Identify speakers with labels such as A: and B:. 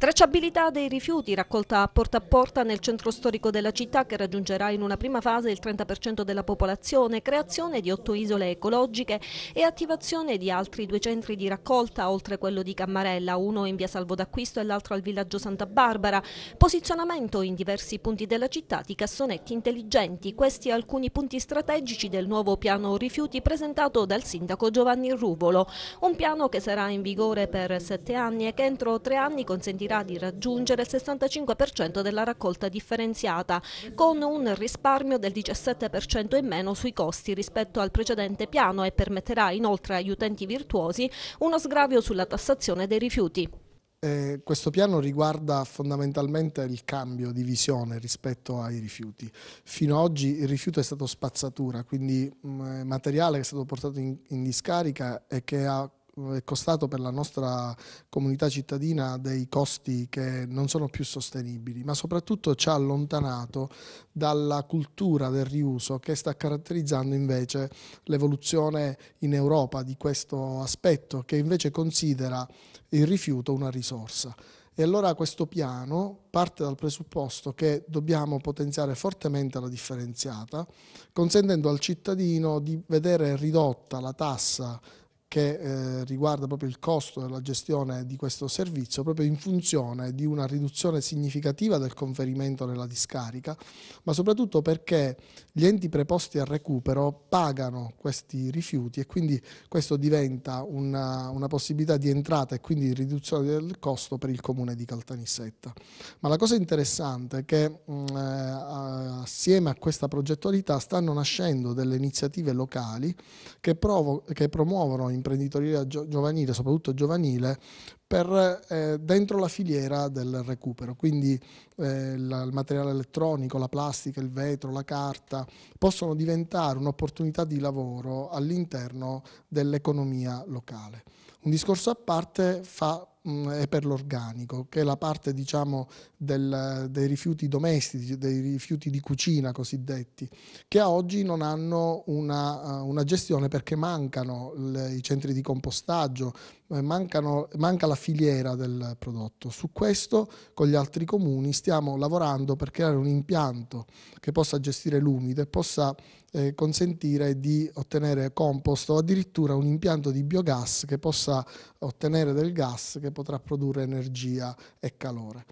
A: Tracciabilità dei rifiuti raccolta porta a porta nel centro storico della città che raggiungerà in una prima fase il 30% della popolazione, creazione di otto isole ecologiche e attivazione di altri due centri di raccolta oltre quello di Cammarella, uno in via Salvo d'Acquisto e l'altro al villaggio Santa Barbara, posizionamento in diversi punti della città di cassonetti intelligenti, questi alcuni punti strategici del nuovo piano rifiuti presentato dal sindaco Giovanni Ruvolo, un piano che sarà in vigore per sette anni e che entro tre anni consentirà consentirà di raggiungere il 65% della raccolta differenziata, con un risparmio del 17% in meno sui costi rispetto al precedente piano e permetterà inoltre agli utenti virtuosi uno sgravio sulla tassazione dei rifiuti.
B: Eh, questo piano riguarda fondamentalmente il cambio di visione rispetto ai rifiuti. Fino ad oggi il rifiuto è stato spazzatura, quindi mh, mm, materiale che è stato portato in, in discarica e che ha è costato per la nostra comunità cittadina dei costi che non sono più sostenibili, ma soprattutto ci ha allontanato dalla cultura del riuso che sta caratterizzando invece l'evoluzione in Europa di questo aspetto che invece considera il rifiuto una risorsa. E allora questo piano parte dal presupposto che dobbiamo potenziare fortemente la differenziata, consentendo al cittadino di vedere ridotta la tassa che eh, riguarda proprio il costo della gestione di questo servizio, proprio in funzione di una riduzione significativa del conferimento nella discarica, ma soprattutto perché gli enti preposti al recupero pagano questi rifiuti e quindi questo diventa una, una possibilità di entrata e quindi di riduzione del costo per il comune di Caltanissetta. Ma la cosa interessante è che mh, mm, eh, assieme a questa progettualità stanno nascendo delle iniziative locali che, che promuovono in imprenditoria giovanile, soprattutto giovanile, per, eh, dentro la filiera del recupero, quindi eh, la, il materiale elettronico, la plastica, il vetro, la carta, possono diventare un'opportunità di lavoro all'interno dell'economia locale. Un discorso a parte fa mm, è per l'organico, che è la parte diciamo, del, dei rifiuti domestici, dei rifiuti di cucina cosiddetti, che a oggi non hanno una, eh, una gestione perché mancano le, i centri di compostaggio, eh, mancano, manca la filiera del prodotto. Su questo con gli altri comuni stiamo lavorando per creare un impianto che possa gestire l'umido e possa eh, consentire di ottenere compost o addirittura un impianto di biogas che possa ottenere del gas che potrà produrre energia e calore.